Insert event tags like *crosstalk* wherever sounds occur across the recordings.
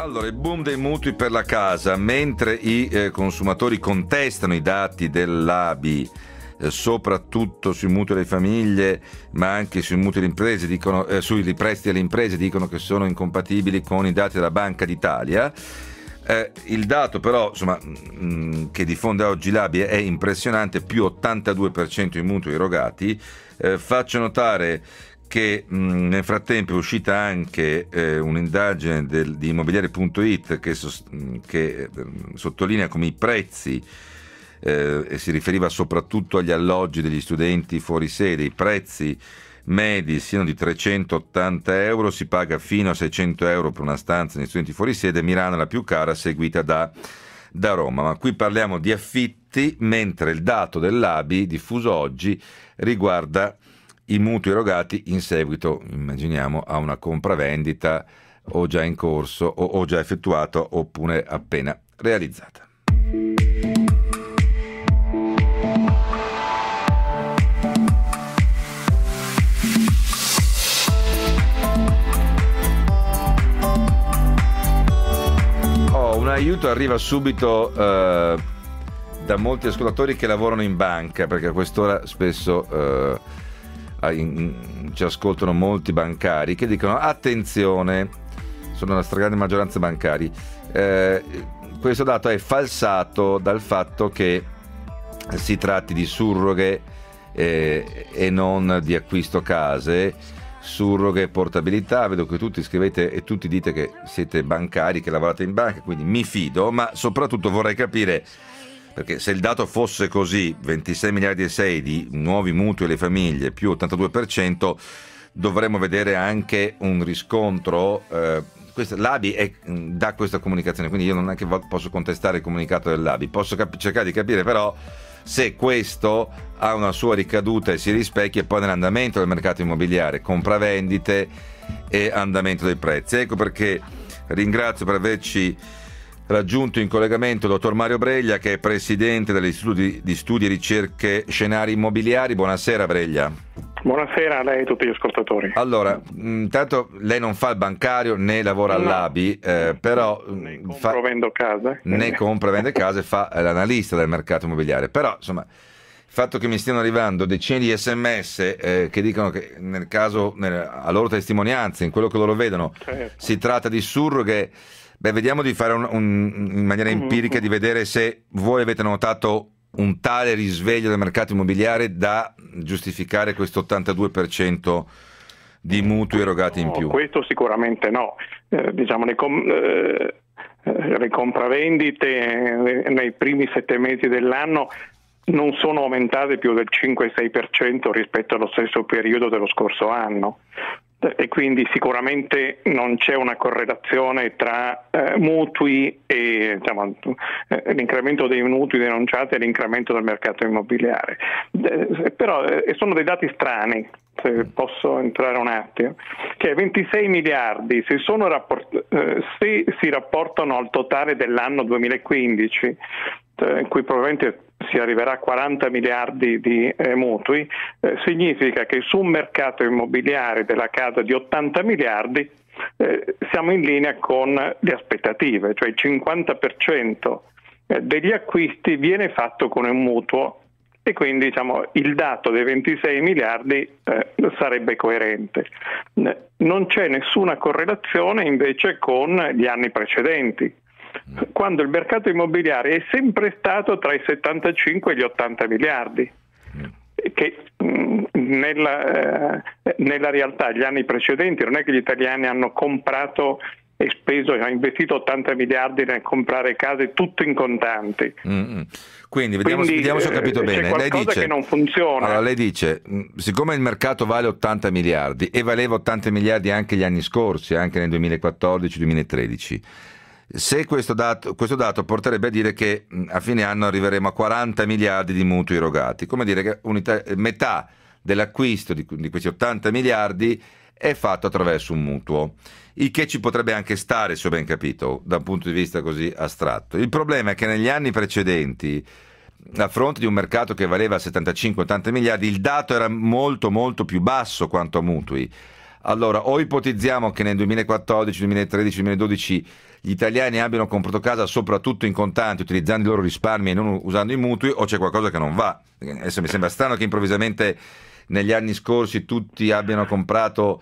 Allora, il boom dei mutui per la casa, mentre i eh, consumatori contestano i dati dell'ABI eh, soprattutto sui mutui alle famiglie ma anche sui mutui alle imprese dicono, eh, sui prestiti alle imprese dicono che sono incompatibili con i dati della Banca d'Italia eh, il dato però insomma, mh, mm, che diffonde oggi l'ABI è impressionante, più 82% dei mutui erogati. Eh, faccio notare che mh, nel frattempo è uscita anche eh, un'indagine del, di immobiliare.it che, so, che mh, sottolinea come i prezzi, eh, e si riferiva soprattutto agli alloggi degli studenti fuori sede, i prezzi medi siano di 380 euro, si paga fino a 600 euro per una stanza negli studenti fuori sede, Milano è la più cara seguita da, da Roma, ma qui parliamo di affitti, mentre il dato dell'ABI diffuso oggi riguarda i mutui erogati in seguito, immaginiamo, a una compravendita o già in corso o, o già effettuata oppure appena realizzata. Oh, un aiuto arriva subito eh, da molti ascoltatori che lavorano in banca perché a quest'ora spesso... Eh, in, ci ascoltano molti bancari che dicono attenzione, sono la stragrande maggioranza bancari, eh, questo dato è falsato dal fatto che si tratti di surroghe eh, e non di acquisto case, surroghe e portabilità, vedo che tutti scrivete e tutti dite che siete bancari, che lavorate in banca, quindi mi fido, ma soprattutto vorrei capire perché se il dato fosse così, 26 miliardi e 6 di nuovi mutui alle famiglie più 82%, dovremmo vedere anche un riscontro. Eh, questa, L'ABI è, mm, dà questa comunicazione, quindi io non è che posso contestare il comunicato dell'ABI, posso cap- cercare di capire però se questo ha una sua ricaduta e si rispecchia poi nell'andamento del mercato immobiliare, compravendite e andamento dei prezzi. Ecco perché ringrazio per averci raggiunto in collegamento il dottor Mario Breglia che è presidente dell'Istituto di Studi e Ricerche Scenari Immobiliari. Buonasera Breglia. Buonasera a lei e a tutti gli ascoltatori. Allora, intanto lei non fa il bancario né lavora no. all'ABI, eh, però Né compra, e vende case. Né compra, e vende case, fa eh, l'analista del mercato immobiliare. Però, insomma, il fatto che mi stiano arrivando decine di sms eh, che dicono che nel caso, nel, a loro testimonianza, in quello che loro vedono, certo. si tratta di surroghe, beh vediamo di fare un, un, in maniera mm-hmm. empirica, mm -hmm. di vedere se voi avete notato un tale risveglio del mercato immobiliare da giustificare questo 82% di mutui erogati in più? questo sicuramente no. Eh, diciamo, le, com- eh, eh le compravendite eh, nei primi sette mesi dell'anno non sono aumentate più del 5-6% rispetto allo stesso periodo dello scorso anno e quindi sicuramente non c'è una correlazione tra eh, mutui e diciamo, eh, l'incremento dei mutui denunciati e l'incremento del mercato immobiliare. Eh, però eh, sono dei dati strani, se posso entrare un attimo, che 26 miliardi se, rapport- eh, se si rapportano al totale dell'anno 2015, eh, in cui probabilmente si arriverà a 40 miliardi di eh, mutui, eh, significa che su un mercato immobiliare della casa di 80 miliardi eh, siamo in linea con le aspettative, cioè il 50% eh, degli acquisti viene fatto con un mutuo e quindi diciamo, il dato dei 26 miliardi eh, sarebbe coerente. Non c'è nessuna correlazione invece con gli anni precedenti. Mm. quando il mercato immobiliare è sempre stato tra i 75 e gli 80 miliardi, mm. che mm, nella, eh, nella realtà gli anni precedenti non è che gli italiani hanno comprato e speso, hanno investito 80 miliardi nel comprare case tutto in contanti. Mm-hmm. Quindi, vediamo, Quindi vediamo, se ho eh, capito bene. Lei dice, che non funziona. Allora, lei dice, siccome il mercato vale 80 miliardi e valeva 80 miliardi anche gli anni scorsi, anche nel 2014-2013, se questo dato, questo dato, porterebbe a dire che a fine anno arriveremo a 40 miliardi di mutui erogati, come dire che unità, metà dell'acquisto di, di questi 80 miliardi è fatto attraverso un mutuo, il che ci potrebbe anche stare, se ho ben capito, da un punto di vista così astratto. Il problema è che negli anni precedenti, a fronte di un mercato che valeva 75-80 miliardi, il dato era molto molto più basso quanto a mutui. Allora, o ipotizziamo che nel 2014, 2013, 2012 gli italiani abbiano comprato casa soprattutto in contanti, utilizzando i loro risparmi e non usando i mutui, o c'è qualcosa che non va. Adesso mi sembra strano che improvvisamente negli anni scorsi tutti abbiano comprato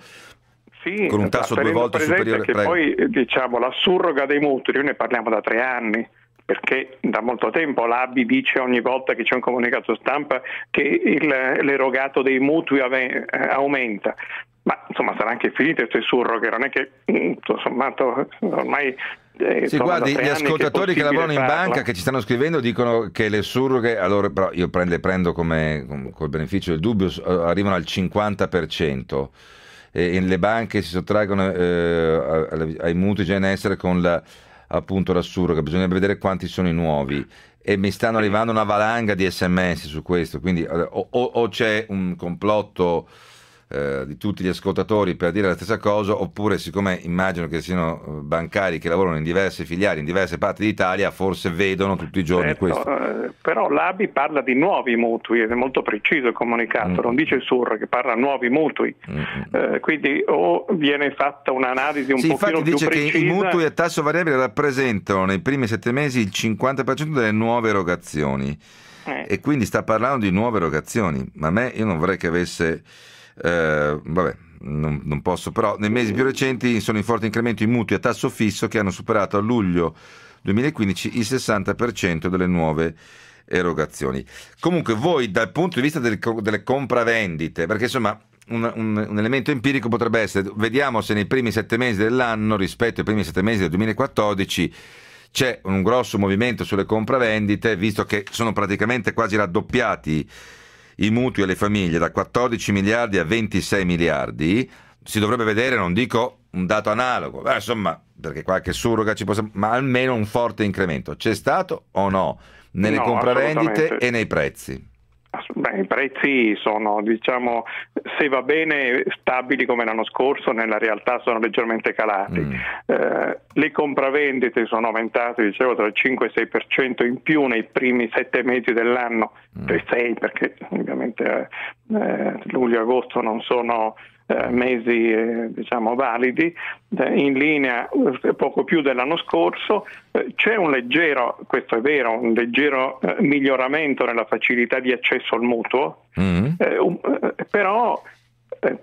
sì, con un tasso due volte superiore. Che Prego. poi diciamo la surroga dei mutui, noi ne parliamo da tre anni perché da molto tempo l'ABI dice ogni volta che c'è un comunicato stampa che il, l'erogato dei mutui ave, eh, aumenta ma insomma sarà anche finito il suo surroga, non è che mm, tutto sommato ormai... Eh, sì, guardi, gli ascoltatori che, che lavorano in banca che ci stanno scrivendo dicono che le surroghe, allora però io prendo, prendo come col beneficio del dubbio, eh, arrivano al 50%. E le banche si sottraggono eh, ai mutui già in essere con la, appunto la surroga, bisogna vedere quanti sono i nuovi e mi stanno arrivando una valanga di sms su questo, quindi o, o c'è un complotto eh, di tutti gli ascoltatori per dire la stessa cosa, oppure siccome immagino che siano eh, bancari che lavorano in diverse filiali, in diverse parti d'Italia, forse vedono tutti i giorni certo, questo. Eh, però l'ABI parla di nuovi mutui, ed è molto preciso il comunicato, mm. non dice il SUR che parla di nuovi mutui, mm, mm, mm. eh, quindi o viene fatta un'analisi un sì, pochino più precisa. dice che i mutui a tasso variabile rappresentano nei primi sette mesi il 50% delle nuove erogazioni. Eh. E quindi sta parlando di nuove erogazioni, ma a me io non vorrei che avesse eh, vabbè, non, non, posso, però nei mesi più recenti sono in forte incremento i mutui a tasso fisso che hanno superato a luglio 2015 il 60% delle nuove erogazioni. Comunque voi dal punto di vista del, delle compravendite, perché insomma un, un, un, elemento empirico potrebbe essere, vediamo se nei primi sette mesi dell'anno rispetto ai primi sette mesi del 2014 c'è un grosso movimento sulle compravendite, visto che sono praticamente quasi raddoppiati i mutui alle famiglie da 14 miliardi a 26 miliardi, si dovrebbe vedere, non dico un dato analogo, Beh, insomma, perché qualche surroga ci possa, ma almeno un forte incremento. C'è stato o no nelle no, compravendite e nei prezzi? Beh, I prezzi sono, diciamo, se va bene, stabili come l'anno scorso, nella realtà sono leggermente calati. Mm. Eh, le compravendite sono aumentate, dicevo, tra il 5 e il 6% in più nei primi sette mesi dell'anno, mm. 6 perché ovviamente eh, eh, luglio e agosto non sono eh, mesi eh, diciamo, validi, eh, in linea poco più dell'anno scorso, c'è un leggero, questo è vero, un leggero miglioramento nella facilità di accesso al mutuo, mm. um, però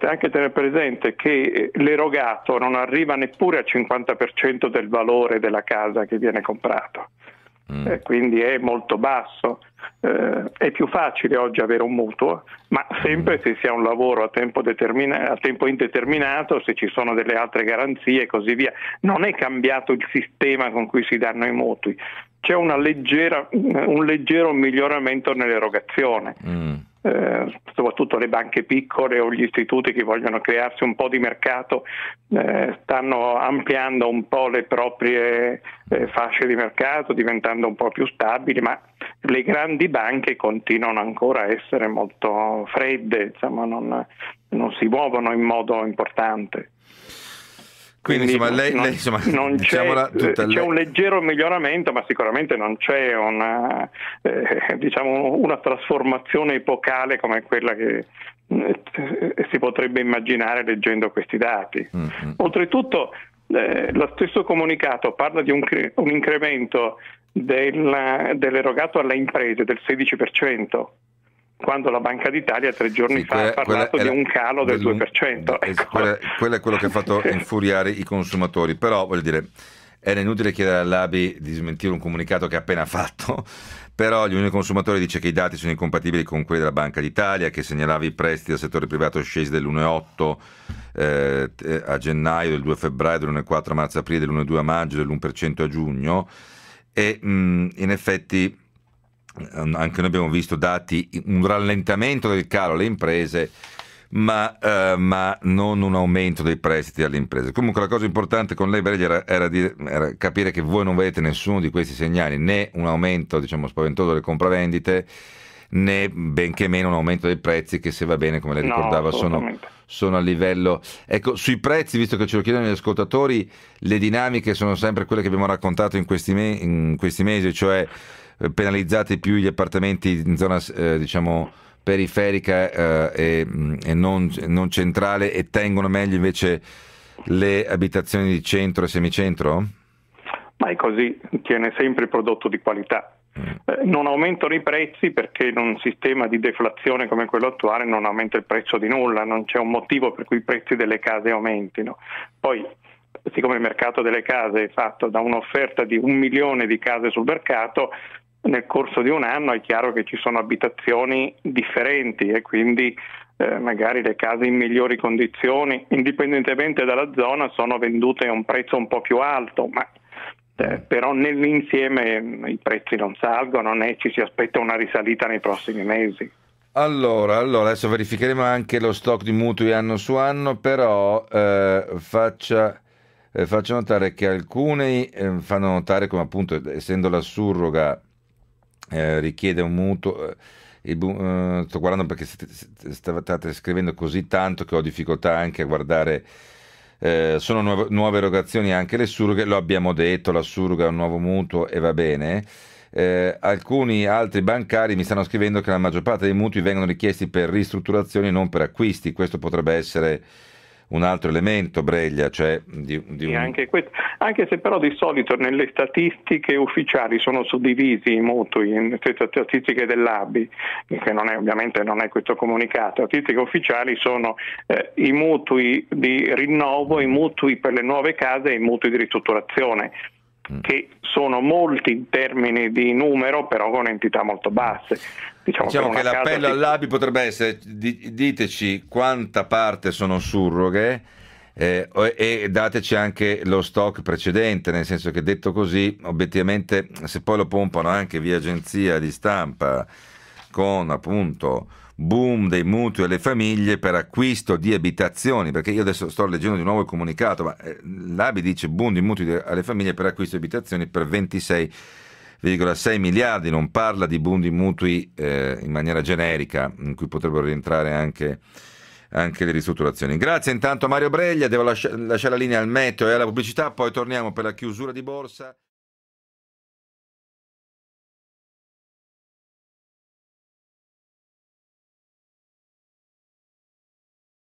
anche tenere presente che l'erogato non arriva neppure al 50% del valore della casa che viene comprato, mm. quindi è molto basso eh, è più facile oggi avere un mutuo, ma sempre se si ha un lavoro a tempo, a tempo indeterminato, se ci sono delle altre garanzie e così via. Non è cambiato il sistema con cui si danno i mutui, c'è leggera, un leggero miglioramento nell'erogazione. Mm eh, soprattutto le banche piccole o gli istituti che vogliono crearsi un po' di mercato eh, stanno ampliando un po' le proprie eh, fasce di mercato, diventando un po' più stabili, ma le grandi banche continuano ancora a essere molto fredde, insomma, non, non si muovono in modo importante. Quindi, insomma, lei, non, lei insomma, non c'è, c'è un leggero miglioramento, ma sicuramente non c'è una, eh, diciamo, una trasformazione epocale come quella che eh, si potrebbe immaginare leggendo questi dati. Mm-hmm. Oltretutto, eh, lo stesso comunicato parla di un, un incremento del, dell'erogato alle imprese del 16% quando la Banca d'Italia tre giorni sì, fa ha parlato di un calo del, del 2%. Ecco. Quella, quello è quello che ha fatto *laughs* infuriare i consumatori, però voglio dire era inutile chiedere all'ABI di smentire un comunicato che ha appena fatto, *laughs* però l'Unione Consumatori dice che i dati sono incompatibili con quelli della Banca d'Italia, che segnalava i prestiti al settore privato scesi dell'1,8 eh, a gennaio, del 2 febbraio, dell'1,4 a marzo-aprile, dell'1,2 a maggio, dell'1% a giugno e mh, mm, in effetti Ehm, anche noi abbiamo visto dati un rallentamento del calo alle imprese, ma, eh, ma non un aumento dei prestiti alle imprese. Comunque la cosa importante con lei, Brelli, era, era, era, capire che voi non vedete nessuno di questi segnali, né un aumento diciamo, spaventoso delle compravendite, né benché meno un aumento dei prezzi che se va bene, come lei ricordava, no, sono, sono, a livello... Ecco, sui prezzi, visto che ce lo chiedono gli ascoltatori, le dinamiche sono sempre quelle che abbiamo raccontato in questi, me in questi mesi, cioè eh, penalizzati più gli appartamenti in zona eh, diciamo periferica eh, e, mm, e non, non, centrale e tengono meglio invece le abitazioni di centro e semicentro? Ma è così, tiene sempre il prodotto di qualità. Mm. Eh, non aumentano i prezzi perché in un sistema di deflazione come quello attuale non aumenta il prezzo di nulla, non c'è un motivo per cui i prezzi delle case aumentino. Poi siccome il mercato delle case è fatto da un'offerta di un milione di case sul mercato, nel corso di un anno è chiaro che ci sono abitazioni differenti e quindi eh, magari le case in migliori condizioni, indipendentemente dalla zona, sono vendute a un prezzo un po' più alto, ma eh, però nell'insieme mm, i prezzi non salgono né ci si aspetta una risalita nei prossimi mesi. Allora, allora adesso verificheremo anche lo stock di mutui anno su anno, però eh, faccia... Eh, faccio notare che alcuni eh, fanno notare come appunto essendo la surroga eh, richiede un mutuo. Eh, bu- eh, sto guardando perché state scrivendo così tanto che ho difficoltà anche a guardare. Eh, sono nuove, nuove erogazioni anche le surroghe, lo abbiamo detto, la surroga è un nuovo mutuo e va bene. Eh, alcuni altri bancari mi stanno scrivendo che la maggior parte dei mutui vengono richiesti per ristrutturazioni e non per acquisti. Questo potrebbe essere un altro elemento, Breglia. Cioè di, di un... anche, questo, anche, se però di solito nelle statistiche ufficiali sono suddivisi i mutui nelle statistiche dell'ABI, che non è, ovviamente non è questo comunicato, le statistiche ufficiali sono eh, i mutui di rinnovo, i mutui per le nuove case e i mutui di ristrutturazione Mm. che sono molti in termini di numero, però con entità molto basse. Diciamo, diciamo che, l'appello di... all'ABI potrebbe essere: di, diteci quanta parte sono surroghe. Eh, e dateci anche lo stock precedente, nel senso che detto così, obiettivamente, se poi lo pompano anche via agenzia di stampa con appunto boom dei mutui alle famiglie per acquisto di abitazioni, perché io adesso sto leggendo di nuovo il comunicato, ma eh, l'ABI dice boom dei mutui alle famiglie per acquisto di abitazioni per 26,6 miliardi, non parla di boom di mutui eh, in maniera generica, in cui potrebbero rientrare anche, anche le ristrutturazioni. Grazie intanto a Mario Breglia, devo lascia, lasciare la linea al meteo e alla pubblicità, poi torniamo per la chiusura di borsa.